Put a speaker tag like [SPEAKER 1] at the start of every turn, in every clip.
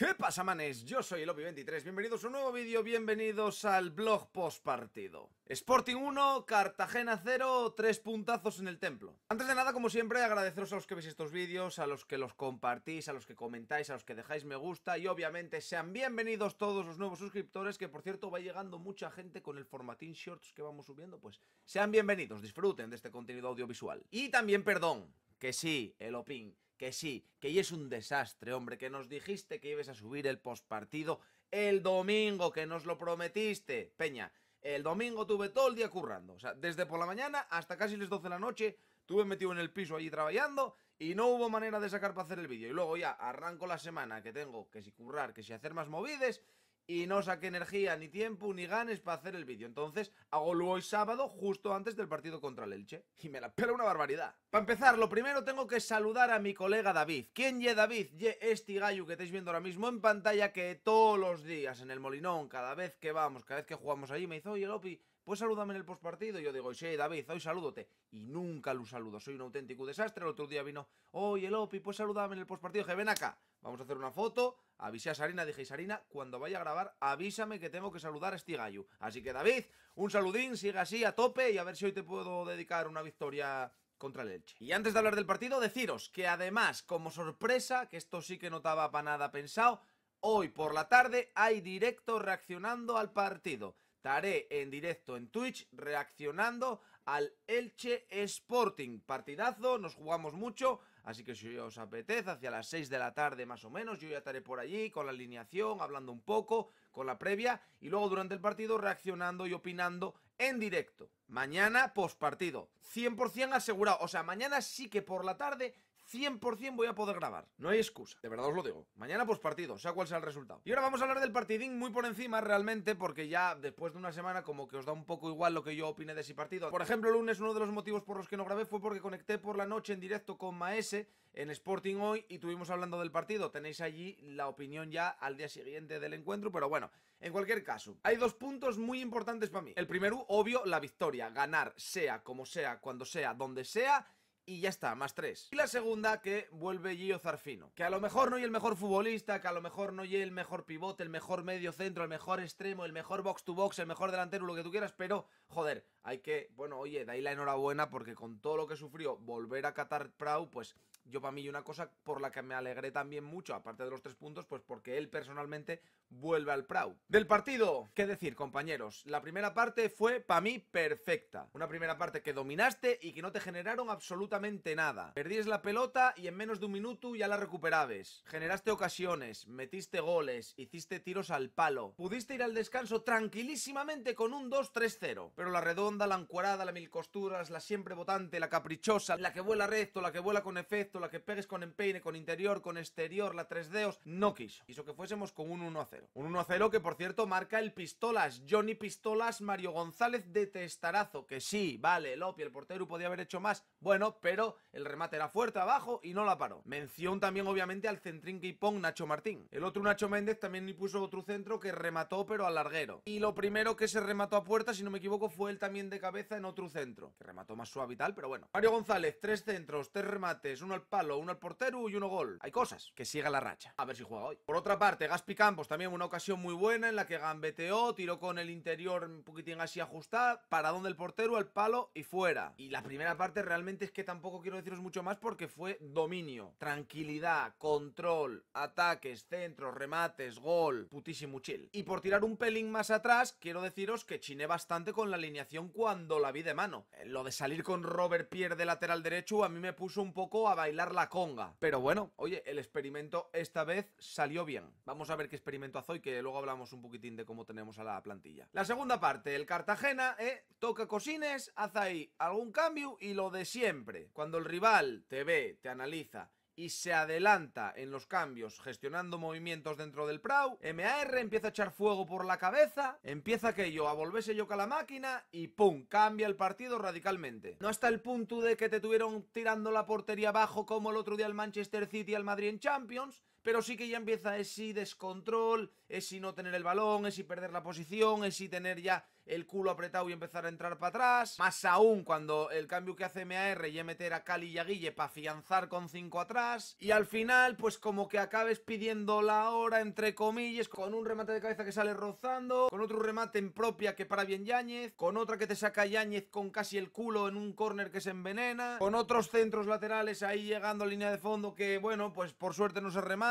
[SPEAKER 1] ¿Qué pasa, manes? Yo soy el Opi23, bienvenidos a un nuevo vídeo, bienvenidos al blog post partido. Sporting 1, Cartagena 0, 3 puntazos en el templo. Antes de nada, como siempre, agradeceros a los que veis estos vídeos, a los que los compartís, a los que comentáis, a los que dejáis me gusta y obviamente sean bienvenidos todos los nuevos suscriptores, que por cierto va llegando mucha gente con el formatín shorts que vamos subiendo, pues sean bienvenidos, disfruten de este contenido audiovisual. Y también perdón, que sí, el Opin que sí, que ya es un desastre, hombre, que nos dijiste que ibas a subir el postpartido el domingo, que nos lo prometiste. Peña, el domingo tuve todo el día currando, o sea, desde por la mañana hasta casi las 12 de la noche, tuve metido en el piso allí trabajando y no hubo manera de sacar para hacer el vídeo. Y luego ya arranco la semana que tengo que si currar, que si hacer más movides y no saqué energía, ni tiempo, ni ganes para hacer el vídeo. Entonces hago lo hoy sábado, justo antes del partido contra el Elche. Y me la pela una barbaridad. Para empezar, lo primero tengo que saludar a mi colega David. ¿Quién ye David? Ye este gallo que estáis viendo ahora mismo en pantalla que todos los días en el Molinón, cada vez que vamos, cada vez que jugamos allí, me dice, oye Lopi, pues salúdame en el postpartido. Y yo digo, sí, David, hoy salúdote. Y nunca lo saludo, soy un auténtico desastre. El otro día vino, oye, el Opi, pues salúdame en el postpartido. Que ven acá, vamos a hacer una foto. Avisé a Sarina, dije, Sarina, cuando vaya a grabar, avísame que tengo que saludar a este gallo. Así que, David, un saludín, sigue así a tope y a ver si hoy te puedo dedicar una victoria contra el Elche. Y antes de hablar del partido, deciros que además, como sorpresa, que esto sí que no estaba para nada pensado, hoy por la tarde hay directo reaccionando al partido. Estaré en directo en Twitch reaccionando al Elche Sporting. Partidazo, nos jugamos mucho, así que si os apetece, hacia las 6 de la tarde más o menos, yo ya estaré por allí con la alineación, hablando un poco, con la previa, y luego durante el partido reaccionando y opinando en directo. Mañana post partido, 100% asegurado. O sea, mañana sí que por la tarde 100% voy a poder grabar. No hay excusa. De verdad os lo digo. Mañana pues partido, sea cual sea el resultado. Y ahora vamos a hablar del partidín muy por encima realmente porque ya después de una semana como que os da un poco igual lo que yo opine de ese partido. Por ejemplo, el lunes uno de los motivos por los que no grabé fue porque conecté por la noche en directo con Maese en Sporting hoy y tuvimos hablando del partido. Tenéis allí la opinión ya al día siguiente del encuentro, pero bueno, en cualquier caso, hay dos puntos muy importantes para mí. El primero, obvio, la victoria, ganar sea como sea, cuando sea, donde sea y ya está, más tres. Y la segunda que vuelve Gio Zarfino, que a lo mejor no y el mejor futbolista, que a lo mejor no y el mejor pivote, el mejor medio centro, el mejor extremo, el mejor box to box, el mejor delantero, lo que tú quieras, pero joder, hay que, bueno, oye, de ahí la enhorabuena porque con todo lo que sufrió volver a Qatar Prau, pues yo para mí una cosa por la que me alegré también mucho, aparte de los tres puntos, pues porque él personalmente vuelve al Prau. Del partido, ¿qué decir, compañeros? La primera parte fue para mí perfecta. Una primera parte que dominaste y que no te generaron absolutamente nada. Perdíes la pelota y en menos de un minuto ya la recuperabes. Generaste ocasiones, metiste goles, hiciste tiros al palo. Pudiste ir al descanso tranquilísimamente con un 2-3-0. Pero la redonda, la encuadrada, la mil costuras, la siempre votante, la caprichosa, la que vuela recto, la que vuela con efecto, la que pegues con empeine, con interior, con exterior, la 3 deos, no quiso. Quiso que fuésemos con un 1-0. Un 1-0 que por cierto marca el Pistolas, Johnny Pistolas, Mario González de Testarazo, que sí, vale, opi, el portero podía haber hecho más. Bueno, pero el remate era fuerte abajo y no la paró. Mención también obviamente al centrín que hipón Nacho Martín. El otro Nacho Méndez también puso otro centro que remató pero al larguero. Y lo primero que se remató a puerta, si no me equivoco, fue él también de cabeza en otro centro. Que remató más suave y tal, pero bueno. Mario González, tres centros, tres remates, uno al palo, uno al portero y uno gol. Hay cosas. Que siga la racha. A ver si juega hoy. Por otra parte, Gaspi Campos también una ocasión muy buena en la que gambeteó, tiró con el interior un poquitín así ajustada, donde el portero, al palo y fuera. Y la primera parte realmente es que tampoco quiero deciros mucho más porque fue dominio, tranquilidad, control, ataques, centros, remates, gol, putísimo chill. Y por tirar un pelín más atrás, quiero deciros que chiné bastante con la alineación cuando la vi de mano. Eh, lo de salir con Robert Pierre de lateral derecho a mí me puso un poco a bailar la conga. Pero bueno, oye, el experimento esta vez salió bien. Vamos a ver qué experimento hace y que luego hablamos un poquitín de cómo tenemos a la plantilla. La segunda parte, el Cartagena, eh, toca Cosines, hace ahí algún cambio y lo de siempre. Cuando el rival te ve, te analiza y se adelanta en los cambios gestionando movimientos dentro del Prau, MAR empieza a echar fuego por la cabeza, empieza aquello a volverse yo a la máquina y ¡pum! cambia el partido radicalmente. No hasta el punto de que te tuvieron tirando la portería abajo como el otro día al Manchester City y al Madrid en Champions, pero sí que ya empieza ese descontrol, si no tener el balón, si perder la posición, si tener ya el culo apretado y empezar a entrar para atrás. Más aún cuando el cambio que hace MAR y meter a Cali y a Guille para afianzar con 5 atrás. Y al final, pues como que acabes pidiendo la hora, entre comillas, con un remate de cabeza que sale rozando, con otro remate en propia que para bien Yáñez, con otra que te saca Yáñez con casi el culo en un córner que se envenena, con otros centros laterales ahí llegando a línea de fondo que, bueno, pues por suerte no se remata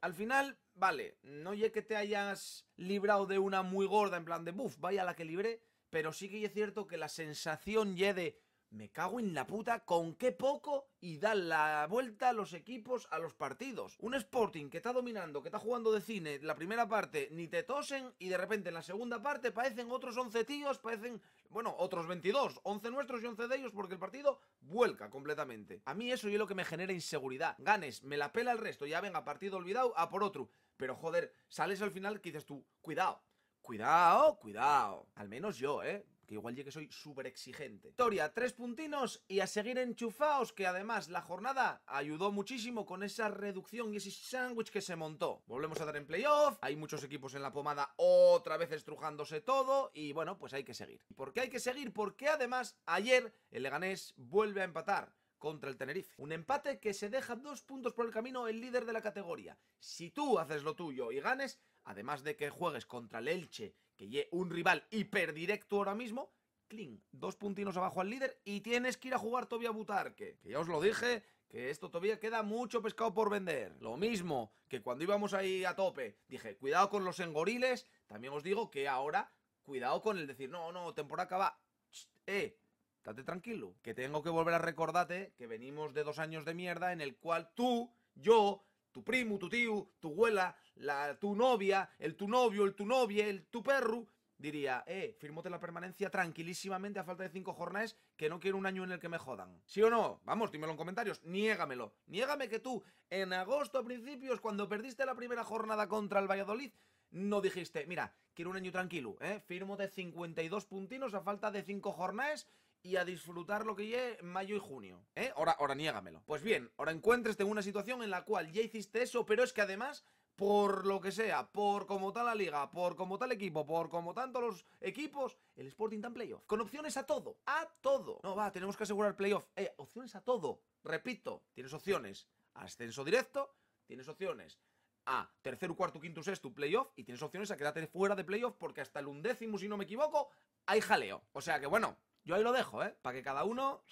[SPEAKER 1] al final, vale, no llegue que te hayas librado de una muy gorda en plan de, buf, vaya la que libré, pero sí que es cierto que la sensación ya de, me cago en la puta con qué poco y dan la vuelta a los equipos a los partidos. Un Sporting que está dominando, que está jugando de cine la primera parte, ni te tosen y de repente en la segunda parte parecen otros 11 tíos, parecen, bueno, otros 22, 11 nuestros y 11 de ellos porque el partido vuelca completamente. A mí eso es lo que me genera inseguridad. Ganes, me la pela el resto, ya venga, partido olvidado, a por otro. Pero joder, sales al final que dices tú, cuidado, cuidado, cuidado. Al menos yo, ¿eh? que igual ya que soy súper exigente. Victoria, tres puntinos y a seguir enchufaos, que además la jornada ayudó muchísimo con esa reducción y ese sándwich que se montó. Volvemos a dar en playoff, hay muchos equipos en la pomada otra vez estrujándose todo y bueno, pues hay que seguir. ¿Por qué hay que seguir? Porque además ayer el Leganés vuelve a empatar contra el Tenerife. Un empate que se deja dos puntos por el camino el líder de la categoría. Si tú haces lo tuyo y ganes, además de que juegues contra el Elche que ye un rival directo ahora mismo, clean, dos puntinos abajo al líder y tienes que ir a jugar todavía a Butarque, que ya os lo dije, que esto todavía queda mucho pescado por vender. Lo mismo que cuando íbamos ahí a tope, dije, cuidado con los engoriles, también os digo que ahora, cuidado con el decir, no, no, temporada acaba, eh, estate tranquilo, que tengo que volver a recordarte que venimos de dos años de mierda en el cual tú, yo, tu primo, tu tío, tu abuela, la, tu novia, el tu novio, el tu novia, el tu perro, diría, eh, firmóte la permanencia tranquilísimamente a falta de cinco jornadas, que no quiero un año en el que me jodan. ¿Sí o no? Vamos, dímelo en comentarios, niégamelo. Niégame que tú, en agosto a principios, cuando perdiste la primera jornada contra el Valladolid, no dijiste, mira, quiero un año tranquilo, eh, firmo de 52 puntinos a falta de cinco jornadas y a disfrutar lo que lleve mayo y junio, ¿eh? Ahora, ahora niégamelo. Pues bien, ahora encuentres en una situación en la cual ya hiciste eso, pero es que además por lo que sea, por como tal la liga, por como tal equipo, por como tanto los equipos, el Sporting tan playoff. Con opciones a todo, a todo. No, va, tenemos que asegurar playoff. Eh, opciones a todo. Repito, tienes opciones a ascenso directo, tienes opciones a tercero, cuarto, quinto, sexto, playoff, y tienes opciones a quedarte fuera de playoff porque hasta el undécimo, si no me equivoco, hay jaleo. O sea que bueno, yo ahí lo dejo, ¿eh? Para que cada uno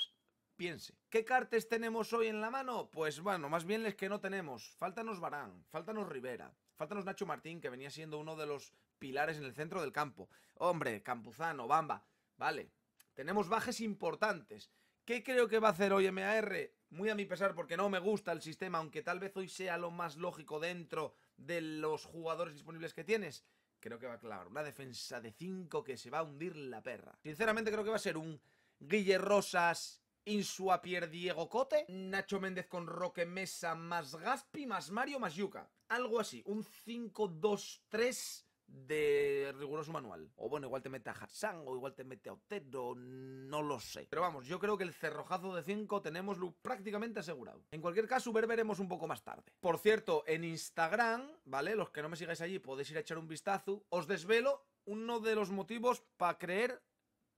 [SPEAKER 1] piense. ¿Qué cartes tenemos hoy en la mano? Pues bueno, más bien les que no tenemos. Faltanos Barán, faltanos Rivera, faltanos Nacho Martín, que venía siendo uno de los pilares en el centro del campo. Hombre, Campuzano, Bamba, vale. Tenemos bajes importantes. ¿Qué creo que va a hacer hoy MAR? Muy a mi pesar porque no me gusta el sistema, aunque tal vez hoy sea lo más lógico dentro de los jugadores disponibles que tienes. Creo que va a clavar una defensa de 5 que se va a hundir la perra. Sinceramente creo que va a ser un Guille Rosas Insuapier Diego Cote, Nacho Méndez con Roque Mesa más Gaspi más Mario más Yuca. Algo así, un 5-2-3 de riguroso manual. O bueno, igual te mete a Hatsang, o igual te mete a Otero, no lo sé. Pero vamos, yo creo que el cerrojazo de 5 tenemos prácticamente asegurado. En cualquier caso, ver veremos un poco más tarde. Por cierto, en Instagram, ¿vale? Los que no me sigáis allí podéis ir a echar un vistazo. Os desvelo uno de los motivos para creer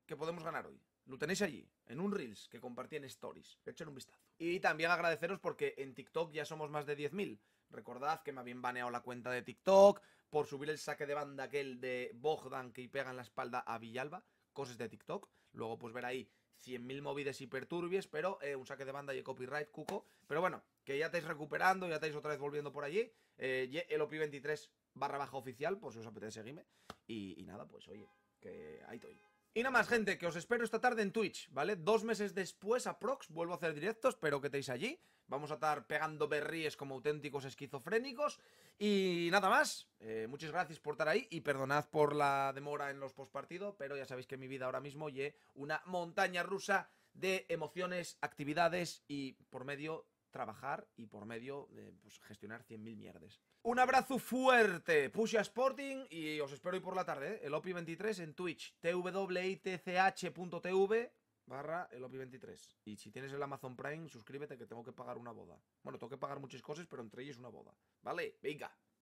[SPEAKER 1] que podemos ganar hoy. Lo tenéis allí, en un Reels que compartí en Stories. Echen un vistazo. Y también agradeceros porque en TikTok ya somos más de 10.000. Recordad que me habían baneado la cuenta de TikTok por subir el saque de banda aquel de Bogdan que pega en la espalda a Villalba. Cosas de TikTok. Luego, pues ver ahí 100.000 y perturbies, pero eh, un saque de banda y copyright, cuco. Pero bueno, que ya estáis recuperando, ya estáis otra vez volviendo por allí. el op 23 barra baja oficial, pues si os apetece seguirme. Y, y nada, pues oye, que ahí estoy. Y nada más, gente, que os espero esta tarde en Twitch, ¿vale? Dos meses después, a aprox, vuelvo a hacer directos, espero que estéis allí. Vamos a estar pegando berríes como auténticos esquizofrénicos. Y nada más, eh, muchas gracias por estar ahí y perdonad por la demora en los postpartidos, pero ya sabéis que mi vida ahora mismo lleva una montaña rusa de emociones, actividades y por medio trabajar y por medio de pues, gestionar 100.000 mierdes. Un abrazo fuerte, a Sporting, y os espero hoy por la tarde, ¿eh? el OPI23 en Twitch, twitch.tv barra el OPI23. Y si tienes el Amazon Prime, suscríbete que tengo que pagar una boda. Bueno, tengo que pagar muchas cosas, pero entre ellas una boda. ¿Vale? Venga.